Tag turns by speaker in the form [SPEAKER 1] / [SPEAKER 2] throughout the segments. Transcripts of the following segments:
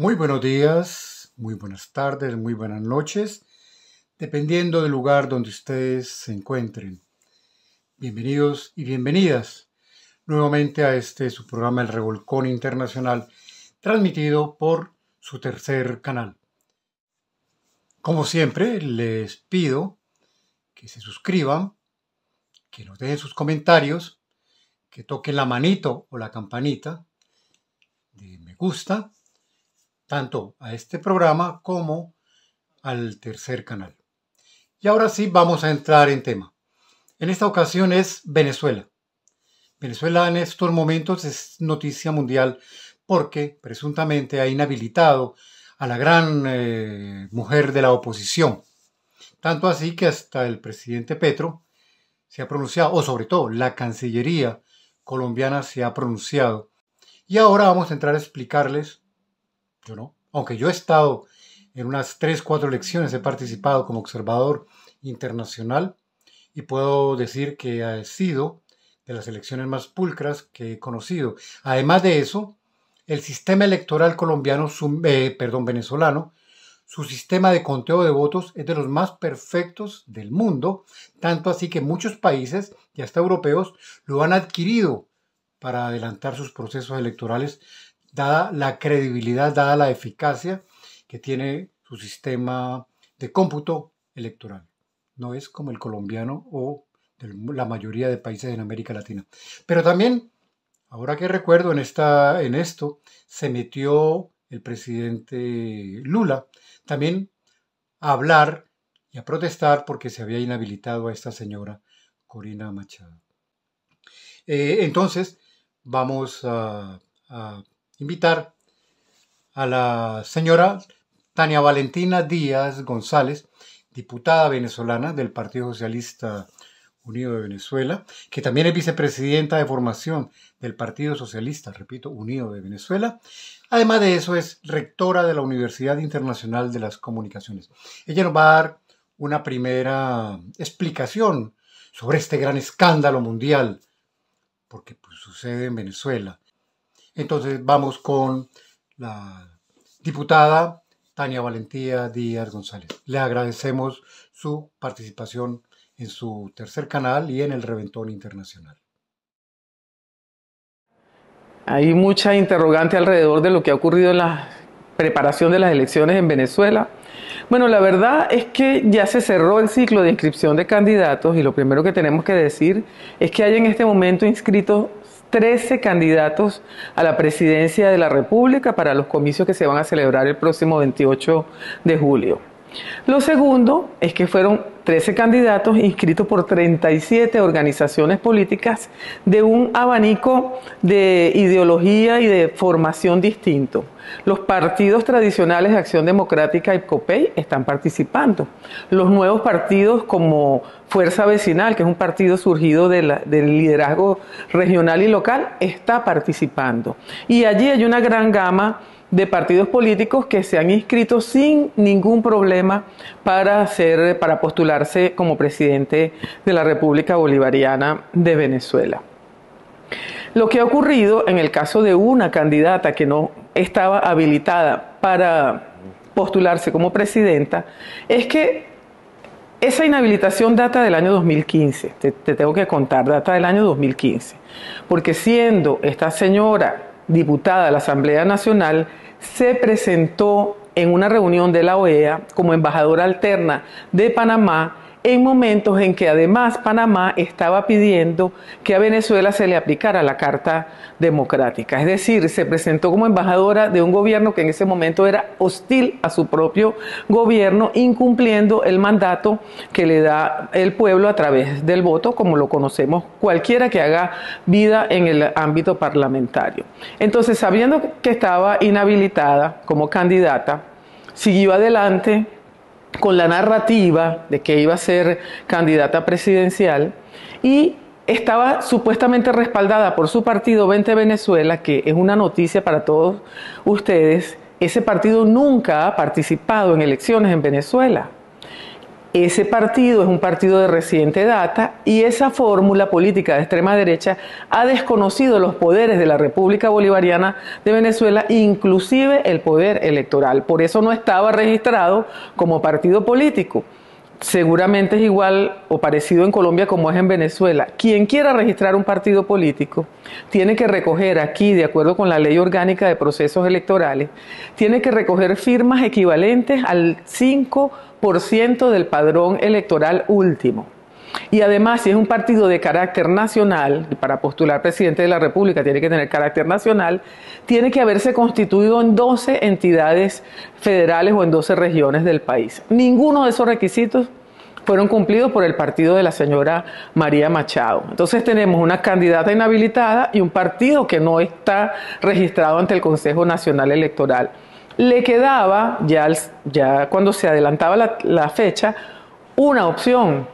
[SPEAKER 1] Muy buenos días, muy buenas tardes, muy buenas noches, dependiendo del lugar donde ustedes se encuentren. Bienvenidos y bienvenidas nuevamente a este su programa El Revolcón Internacional, transmitido por su tercer canal. Como siempre, les pido que se suscriban, que nos dejen sus comentarios, que toquen la manito o la campanita de me gusta tanto a este programa como al tercer canal. Y ahora sí vamos a entrar en tema. En esta ocasión es Venezuela. Venezuela en estos momentos es noticia mundial porque presuntamente ha inhabilitado a la gran eh, mujer de la oposición. Tanto así que hasta el presidente Petro se ha pronunciado, o sobre todo la Cancillería colombiana se ha pronunciado. Y ahora vamos a entrar a explicarles no. Aunque yo he estado en unas 3, 4 elecciones, he participado como observador internacional y puedo decir que ha sido de las elecciones más pulcras que he conocido. Además de eso, el sistema electoral colombiano, eh, perdón, venezolano, su sistema de conteo de votos es de los más perfectos del mundo, tanto así que muchos países, y hasta europeos, lo han adquirido para adelantar sus procesos electorales dada la credibilidad, dada la eficacia que tiene su sistema de cómputo electoral. No es como el colombiano o la mayoría de países en América Latina. Pero también, ahora que recuerdo en, esta, en esto, se metió el presidente Lula también a hablar y a protestar porque se había inhabilitado a esta señora Corina Machado. Eh, entonces, vamos a invitar a la señora Tania Valentina Díaz González, diputada venezolana del Partido Socialista Unido de Venezuela, que también es vicepresidenta de formación del Partido Socialista, repito, Unido de Venezuela. Además de eso, es rectora de la Universidad Internacional de las Comunicaciones. Ella nos va a dar una primera explicación sobre este gran escándalo mundial, porque pues, sucede en Venezuela entonces vamos con la diputada Tania Valentía Díaz González. Le agradecemos su participación en su tercer canal y en el
[SPEAKER 2] Reventón Internacional. Hay mucha interrogante alrededor de lo que ha ocurrido en la preparación de las elecciones en Venezuela. Bueno, la verdad es que ya se cerró el ciclo de inscripción de candidatos y lo primero que tenemos que decir es que hay en este momento inscritos 13 candidatos a la presidencia de la República para los comicios que se van a celebrar el próximo 28 de julio. Lo segundo es que fueron 13 candidatos inscritos por 37 organizaciones políticas de un abanico de ideología y de formación distinto. Los partidos tradicionales de Acción Democrática y COPEI están participando. Los nuevos partidos como Fuerza Vecinal, que es un partido surgido del liderazgo regional y local, está participando. Y allí hay una gran gama de partidos políticos que se han inscrito sin ningún problema para, para postularse como presidente de la República Bolivariana de Venezuela. Lo que ha ocurrido en el caso de una candidata que no estaba habilitada para postularse como presidenta es que esa inhabilitación data del año 2015, te, te tengo que contar, data del año 2015, porque siendo esta señora diputada de la Asamblea Nacional, se presentó en una reunión de la OEA como embajadora alterna de Panamá en momentos en que además Panamá estaba pidiendo que a Venezuela se le aplicara la Carta Democrática. Es decir, se presentó como embajadora de un gobierno que en ese momento era hostil a su propio gobierno, incumpliendo el mandato que le da el pueblo a través del voto, como lo conocemos cualquiera que haga vida en el ámbito parlamentario. Entonces, sabiendo que estaba inhabilitada como candidata, siguió adelante con la narrativa de que iba a ser candidata presidencial y estaba supuestamente respaldada por su partido 20 Venezuela, que es una noticia para todos ustedes. Ese partido nunca ha participado en elecciones en Venezuela. Ese partido es un partido de reciente data y esa fórmula política de extrema derecha ha desconocido los poderes de la República Bolivariana de Venezuela, inclusive el poder electoral. Por eso no estaba registrado como partido político seguramente es igual o parecido en Colombia como es en Venezuela. Quien quiera registrar un partido político tiene que recoger aquí, de acuerdo con la ley orgánica de procesos electorales, tiene que recoger firmas equivalentes al 5% del padrón electoral último. Y además, si es un partido de carácter nacional, para postular presidente de la República tiene que tener carácter nacional, tiene que haberse constituido en 12 entidades federales o en 12 regiones del país. Ninguno de esos requisitos fueron cumplidos por el partido de la señora María Machado. Entonces tenemos una candidata inhabilitada y un partido que no está registrado ante el Consejo Nacional Electoral. Le quedaba, ya, cuando se adelantaba la fecha, una opción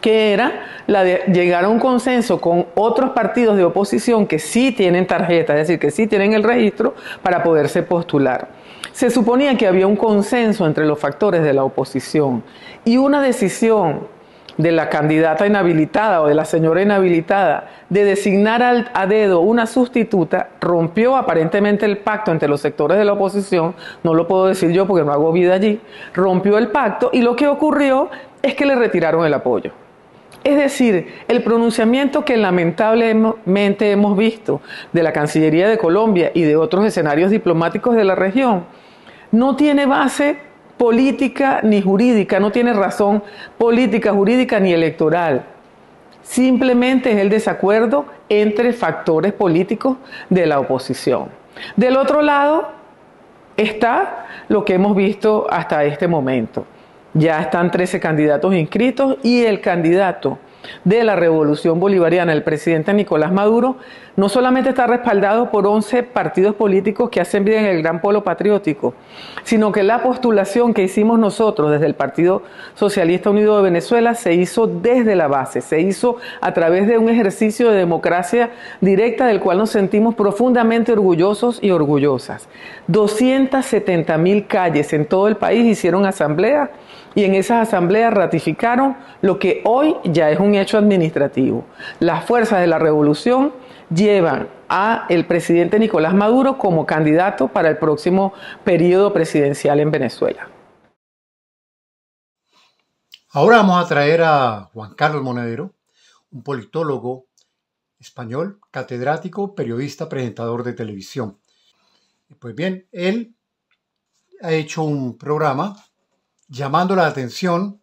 [SPEAKER 2] que era la de llegar a un consenso con otros partidos de oposición que sí tienen tarjeta, es decir, que sí tienen el registro para poderse postular. Se suponía que había un consenso entre los factores de la oposición y una decisión de la candidata inhabilitada o de la señora inhabilitada de designar al, a dedo una sustituta rompió aparentemente el pacto entre los sectores de la oposición, no lo puedo decir yo porque no hago vida allí, rompió el pacto y lo que ocurrió es que le retiraron el apoyo. Es decir, el pronunciamiento que lamentablemente hemos visto de la Cancillería de Colombia y de otros escenarios diplomáticos de la región no tiene base política ni jurídica, no tiene razón política, jurídica ni electoral. Simplemente es el desacuerdo entre factores políticos de la oposición. Del otro lado está lo que hemos visto hasta este momento. Ya están 13 candidatos inscritos y el candidato de la Revolución Bolivariana, el presidente Nicolás Maduro, no solamente está respaldado por 11 partidos políticos que hacen vida en el gran polo patriótico, sino que la postulación que hicimos nosotros desde el Partido Socialista Unido de Venezuela se hizo desde la base, se hizo a través de un ejercicio de democracia directa del cual nos sentimos profundamente orgullosos y orgullosas. 270 mil calles en todo el país hicieron asamblea, y en esas asambleas ratificaron lo que hoy ya es un hecho administrativo. Las fuerzas de la revolución llevan a el presidente Nicolás Maduro como candidato para el próximo periodo presidencial en Venezuela.
[SPEAKER 1] Ahora vamos a traer a Juan Carlos Monedero, un politólogo español, catedrático, periodista, presentador de televisión. Pues bien, él ha hecho un programa llamando la atención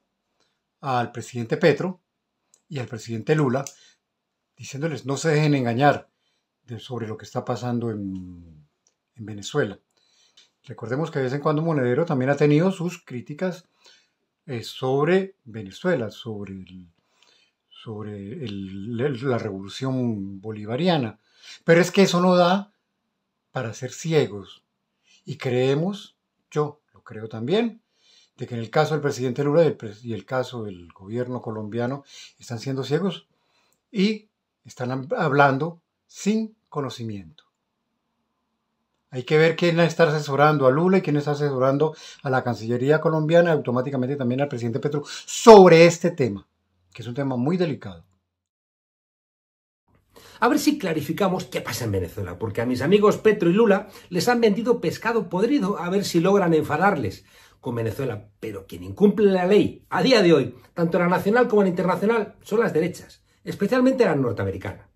[SPEAKER 1] al presidente Petro y al presidente Lula, diciéndoles no se dejen engañar sobre lo que está pasando en, Venezuela. Recordemos que de vez en cuando Monedero también ha tenido sus críticas eh, sobre Venezuela, sobre, la revolución bolivariana. Pero es que eso no da para ser ciegos. Y creemos, yo lo creo también, de que en el caso del presidente Lula y el, caso del gobierno colombiano están siendo ciegos y están hablando sin conocimiento. Hay que ver quién está asesorando a Lula y quién está asesorando a la Cancillería colombiana, y automáticamente también al presidente Petro, sobre este tema, que es un tema muy delicado.
[SPEAKER 3] A ver si clarificamos qué pasa en Venezuela, porque a mis amigos Petro y Lula les han vendido pescado podrido a ver si logran enfadarles con Venezuela, pero quien incumple la ley a día de hoy, tanto la nacional como la internacional, son las derechas, especialmente la norteamericana.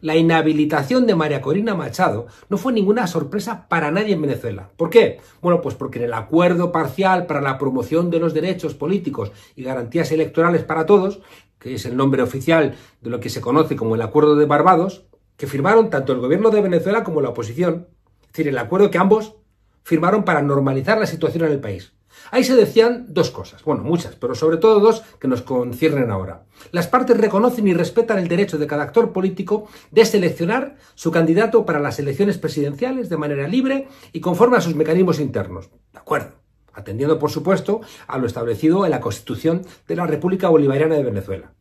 [SPEAKER 3] La inhabilitación de María Corina Machado no fue ninguna sorpresa para nadie en Venezuela. ¿Por qué? Bueno, pues porque en el acuerdo parcial para la promoción de los derechos políticos y garantías electorales para todos, que es el nombre oficial de lo que se conoce como el Acuerdo de Barbados, que firmaron tanto el gobierno de Venezuela como la oposición, es decir, el acuerdo que ambos firmaron para normalizar la situación en el país. Ahí se decían dos cosas, bueno, muchas, pero sobre todo dos que nos conciernen ahora. Las partes reconocen y respetan el derecho de cada actor político de seleccionar su candidato para las elecciones presidenciales de manera libre y conforme a sus mecanismos internos. De acuerdo, atendiendo, por supuesto, a lo establecido en la Constitución de la República Bolivariana de Venezuela.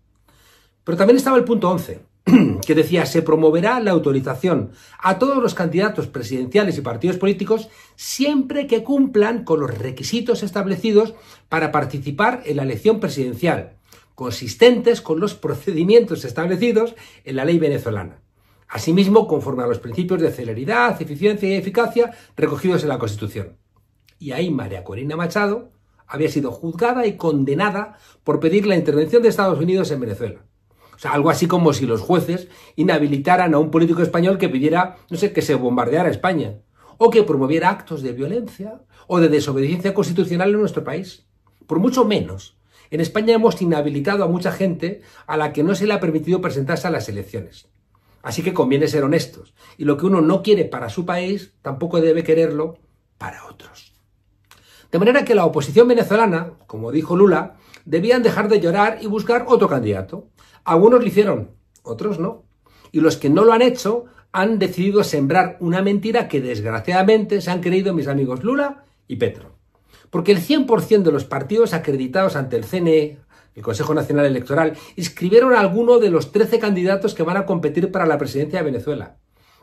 [SPEAKER 3] Pero también estaba el punto 11, que decía se promoverá la autorización a todos los candidatos presidenciales y partidos políticos siempre que cumplan con los requisitos establecidos para participar en la elección presidencial, consistentes con los procedimientos establecidos en la ley venezolana. Asimismo, conforme a los principios de celeridad, eficiencia y eficacia recogidos en la Constitución. Y ahí María Corina Machado había sido juzgada y condenada por pedir la intervención de Estados Unidos en Venezuela. O sea, algo así como si los jueces inhabilitaran a un político español que pidiera, no sé, que se bombardeara España, o que promoviera actos de violencia o de desobediencia constitucional en nuestro país. Por mucho menos. En España hemos inhabilitado a mucha gente a la que no se le ha permitido presentarse a las elecciones. Así que conviene ser honestos. Y lo que uno no quiere para su país, tampoco debe quererlo para otros. De manera que la oposición venezolana, como dijo Lula, debían dejar de llorar y buscar otro candidato. Algunos lo hicieron, otros no. Y los que no lo han hecho han decidido sembrar una mentira que desgraciadamente se han creído mis amigos Lula y Petro. Porque el 100% de los partidos acreditados ante el CNE, el Consejo Nacional Electoral, inscribieron a alguno de los 13 candidatos que van a competir para la presidencia de Venezuela.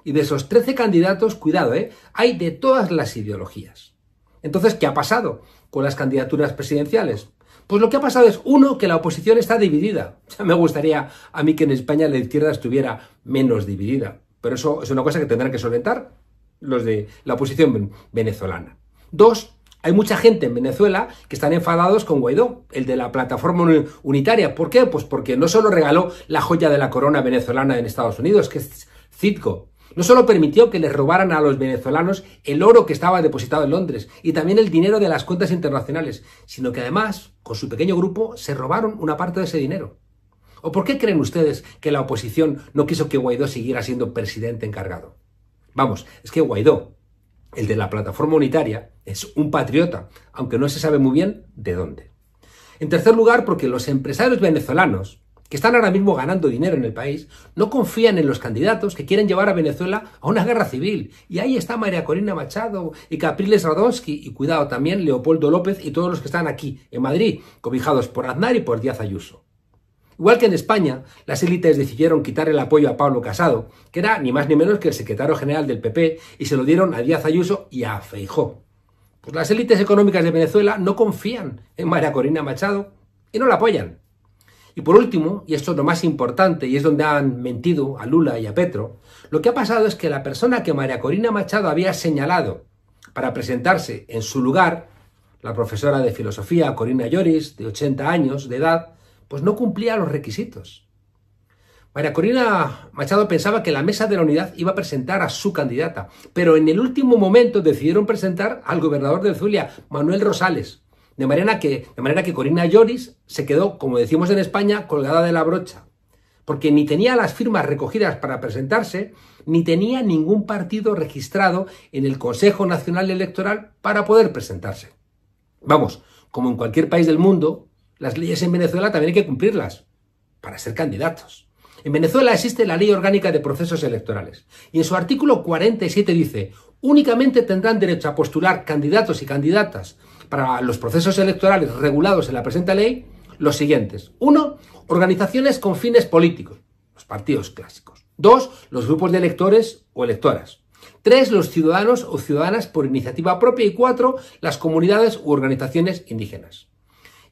[SPEAKER 3] Y de esos 13 candidatos, cuidado, ¿eh? hay de todas las ideologías. Entonces, ¿qué ha pasado con las candidaturas presidenciales? Pues lo que ha pasado es, uno, que la oposición está dividida. O sea, me gustaría a mí que en España la izquierda estuviera menos dividida. Pero eso es una cosa que tendrán que solventar los de la oposición venezolana. Dos, hay mucha gente en Venezuela que están enfadados con Guaidó, el de la plataforma unitaria. ¿Por qué? Pues porque no solo regaló la joya de la corona venezolana en Estados Unidos, que es Citgo, no solo permitió que les robaran a los venezolanos el oro que estaba depositado en Londres y también el dinero de las cuentas internacionales, sino que además, con su pequeño grupo, se robaron una parte de ese dinero. ¿O por qué creen ustedes que la oposición no quiso que Guaidó siguiera siendo presidente encargado? Vamos, es que Guaidó, el de la plataforma unitaria, es un patriota, aunque no se sabe muy bien de dónde. En tercer lugar, porque los empresarios venezolanos, que están ahora mismo ganando dinero en el país, no confían en los candidatos que quieren llevar a Venezuela a una guerra civil. Y ahí está María Corina Machado y Capriles Radonsky y cuidado también Leopoldo López y todos los que están aquí en Madrid, cobijados por Aznar y por Díaz Ayuso. Igual que en España, las élites decidieron quitar el apoyo a Pablo Casado, que era ni más ni menos que el secretario general del PP, y se lo dieron a Díaz Ayuso y a Feijó. Pues las élites económicas de Venezuela no confían en María Corina Machado y no la apoyan. Y por último, y esto es lo más importante, y es donde han mentido a Lula y a Petro, lo que ha pasado es que la persona que María Corina Machado había señalado para presentarse en su lugar, la profesora de filosofía Corina Lloris, de 80 años de edad, pues no cumplía los requisitos. María Corina Machado pensaba que la mesa de la unidad iba a presentar a su candidata, pero en el último momento decidieron presentar al gobernador de Zulia, Manuel Rosales, de manera que, de manera que Corina Lloris se quedó, como decimos en España, colgada de la brocha, porque ni tenía las firmas recogidas para presentarse, ni tenía ningún partido registrado en el Consejo Nacional Electoral para poder presentarse. Vamos, como en cualquier país del mundo, las leyes en Venezuela también hay que cumplirlas para ser candidatos. En Venezuela existe la Ley Orgánica de Procesos Electorales y en su artículo 47 dice, únicamente tendrán derecho a postular candidatos y candidatas para los procesos electorales regulados en la presente ley los siguientes. Uno, organizaciones con fines políticos, los partidos clásicos. Dos, los grupos de electores o electoras. Tres, los ciudadanos o ciudadanas por iniciativa propia. Y cuatro, las comunidades u organizaciones indígenas.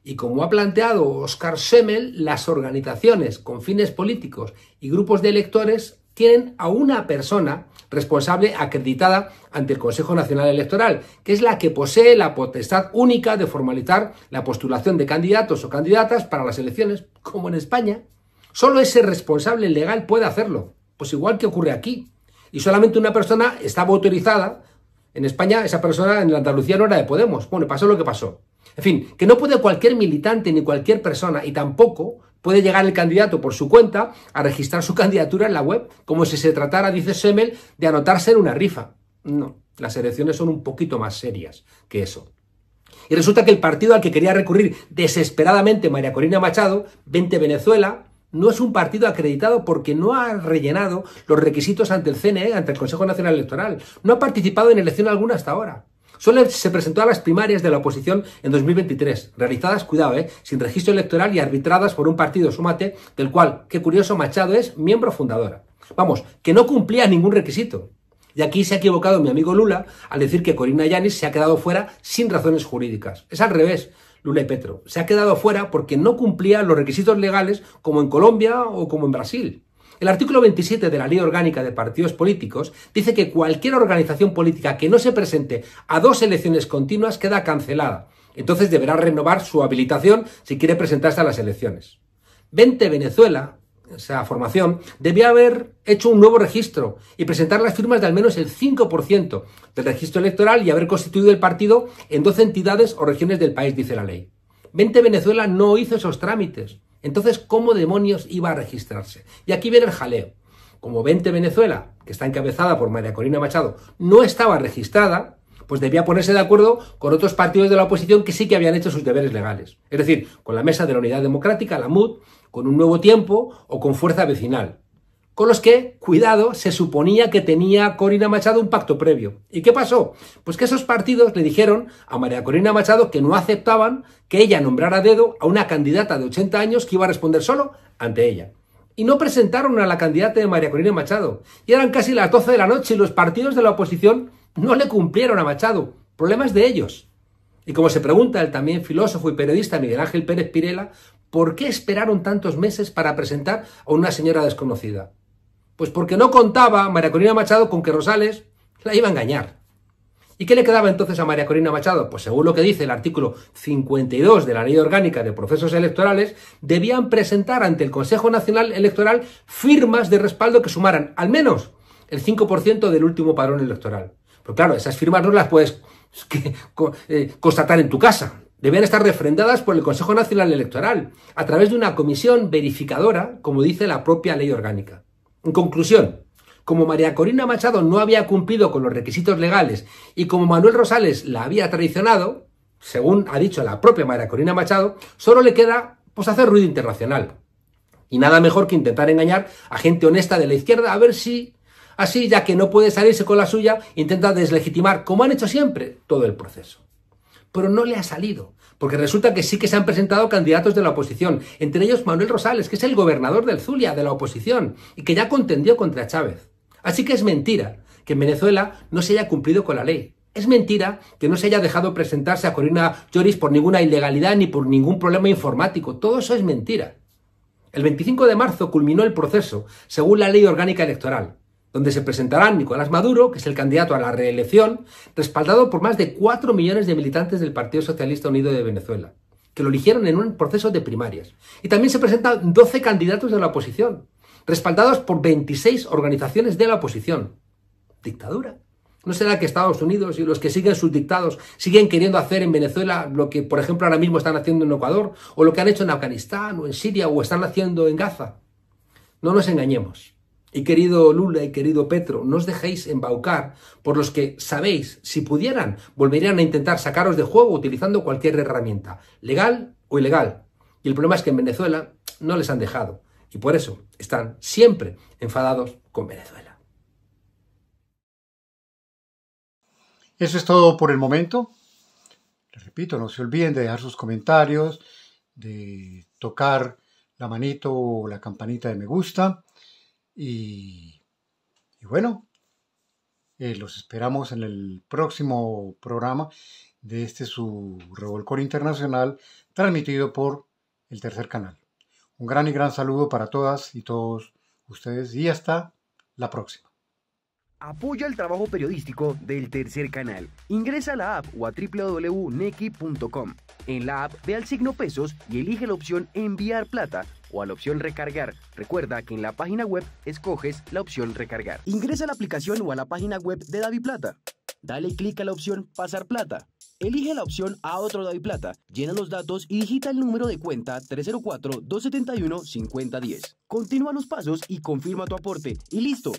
[SPEAKER 3] Y como ha planteado Oscar Semmel, las organizaciones con fines políticos y grupos de electores tienen a una persona responsable acreditada ante el Consejo Nacional Electoral, que es la que posee la potestad única de formalizar la postulación de candidatos o candidatas para las elecciones, como en España. Solo ese responsable legal puede hacerlo, pues igual que ocurre aquí. Y solamente una persona estaba autorizada. En España esa persona en la Andalucía no era de Podemos. Bueno, pasó lo que pasó. En fin, que no puede cualquier militante ni cualquier persona y tampoco Puede llegar el candidato por su cuenta a registrar su candidatura en la web, como si se tratara, dice Semel, de anotarse en una rifa. No, las elecciones son un poquito más serias que eso. Y resulta que el partido al que quería recurrir desesperadamente María Corina Machado, 20 Venezuela, no es un partido acreditado porque no ha rellenado los requisitos ante el CNE, ante el Consejo Nacional Electoral. No ha participado en elección alguna hasta ahora. Solo se presentó a las primarias de la oposición en 2023, realizadas, cuidado, eh, sin registro electoral y arbitradas por un partido, sumate del cual, qué curioso, Machado es miembro fundadora. Vamos, que no cumplía ningún requisito. Y aquí se ha equivocado mi amigo Lula al decir que Corina Yanis se ha quedado fuera sin razones jurídicas. Es al revés. Lula y Petro. Se ha quedado fuera porque no cumplía los requisitos legales como en Colombia o como en Brasil. El artículo 27 de la Ley Orgánica de Partidos Políticos dice que cualquier organización política que no se presente a dos elecciones continuas queda cancelada. Entonces deberá renovar su habilitación si quiere presentarse a las elecciones. 20 Venezuela, esa formación, debía haber hecho un nuevo registro y presentar las firmas de al menos el 5% del registro electoral y haber constituido el partido en 12 entidades o regiones del país, dice la ley. 20 Venezuela no hizo esos trámites. Entonces, ¿cómo demonios iba a registrarse? Y aquí viene el jaleo. Como 20 Venezuela, que está encabezada por María Corina Machado, no estaba registrada, pues debía ponerse de acuerdo con otros partidos de la oposición que sí que habían hecho sus deberes legales. Es decir, con la Mesa de la Unidad Democrática, la MUD, con un nuevo tiempo o con fuerza vecinal con los que, cuidado, se suponía que tenía Corina Machado un pacto previo. ¿Y qué pasó? Pues que esos partidos le dijeron a María Corina Machado que no aceptaban que ella nombrara dedo a una candidata de 80 años que iba a responder solo ante ella. Y no presentaron a la candidata de María Corina Machado. Y eran casi las 12 de la noche y los partidos de la oposición no le cumplieron a Machado. Problemas de ellos. Y como se pregunta el también filósofo y periodista Miguel Ángel Pérez Pirela, ¿por qué esperaron tantos meses para presentar a una señora desconocida? Pues porque no contaba María Corina Machado con que Rosales la iba a engañar. ¿Y qué le quedaba entonces a María Corina Machado? Pues según lo que dice el artículo 52 de la Ley Orgánica de Procesos Electorales, debían presentar ante el Consejo Nacional Electoral firmas de respaldo que sumaran al menos el 5% del último padrón electoral. Pero pues claro, esas firmas no las puedes eh, constatar en tu casa. Debían estar refrendadas por el Consejo Nacional Electoral a través de una comisión verificadora, como dice la propia ley orgánica. En conclusión, como María Corina Machado no había cumplido con los requisitos legales y como Manuel Rosales la había traicionado, según ha dicho la propia María Corina Machado, solo le queda pues hacer ruido internacional. Y nada mejor que intentar engañar a gente honesta de la izquierda a ver si así, ya que no puede salirse con la suya, intenta deslegitimar, como han hecho siempre, todo el proceso. Pero no le ha salido porque resulta que sí que se han presentado candidatos de la oposición, entre ellos Manuel Rosales, que es el gobernador del Zulia, de la oposición, y que ya contendió contra Chávez. Así que es mentira que en Venezuela no se haya cumplido con la ley. Es mentira que no se haya dejado presentarse a Corina Lloris por ninguna ilegalidad ni por ningún problema informático. Todo eso es mentira. El 25 de marzo culminó el proceso, según la ley orgánica electoral donde se presentará Nicolás Maduro, que es el candidato a la reelección, respaldado por más de 4 millones de militantes del Partido Socialista Unido de Venezuela, que lo eligieron en un proceso de primarias. Y también se presentan 12 candidatos de la oposición, respaldados por 26 organizaciones de la oposición. Dictadura. ¿No será que Estados Unidos y los que siguen sus dictados siguen queriendo hacer en Venezuela lo que, por ejemplo, ahora mismo están haciendo en Ecuador, o lo que han hecho en Afganistán, o en Siria, o están haciendo en Gaza? No nos engañemos. Y querido Lula y querido Petro, no os dejéis embaucar por los que sabéis, si pudieran, volverían a intentar sacaros de juego utilizando cualquier herramienta, legal o ilegal. Y el problema es que en Venezuela no les han dejado. Y por eso están siempre enfadados con Venezuela.
[SPEAKER 1] Eso es todo por el momento. Les repito, no se olviden de dejar sus comentarios, de tocar la manito o la campanita de me gusta y, bueno, eh, los esperamos en el próximo programa de este su revolcón Internacional, transmitido por el Tercer Canal. Un gran y gran saludo para todas y todos ustedes y hasta la próxima. Apoya el trabajo periodístico del
[SPEAKER 2] tercer canal. Ingresa a la app o a www.neki.com. En la app ve al signo pesos y elige la opción enviar plata o a la opción recargar. Recuerda que en la página web escoges la opción recargar. Ingresa a la aplicación o a la página web de Plata. Dale clic a la opción pasar plata. Elige la opción a otro Plata. llena los datos y digita el número de cuenta 304-271-5010. Continúa los pasos y confirma tu aporte. Y listo,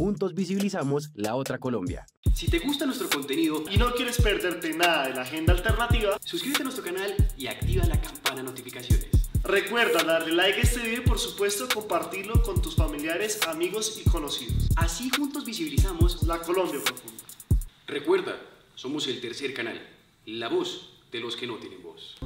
[SPEAKER 2] Juntos visibilizamos la otra Colombia. Si te gusta nuestro contenido y no quieres perderte nada de la agenda alternativa, suscríbete a nuestro canal y activa la campana de notificaciones. Recuerda darle like a este video y por supuesto compartirlo con tus familiares, amigos y conocidos. Así juntos visibilizamos la Colombia profunda. Recuerda, somos el tercer canal, la voz de los que no tienen voz.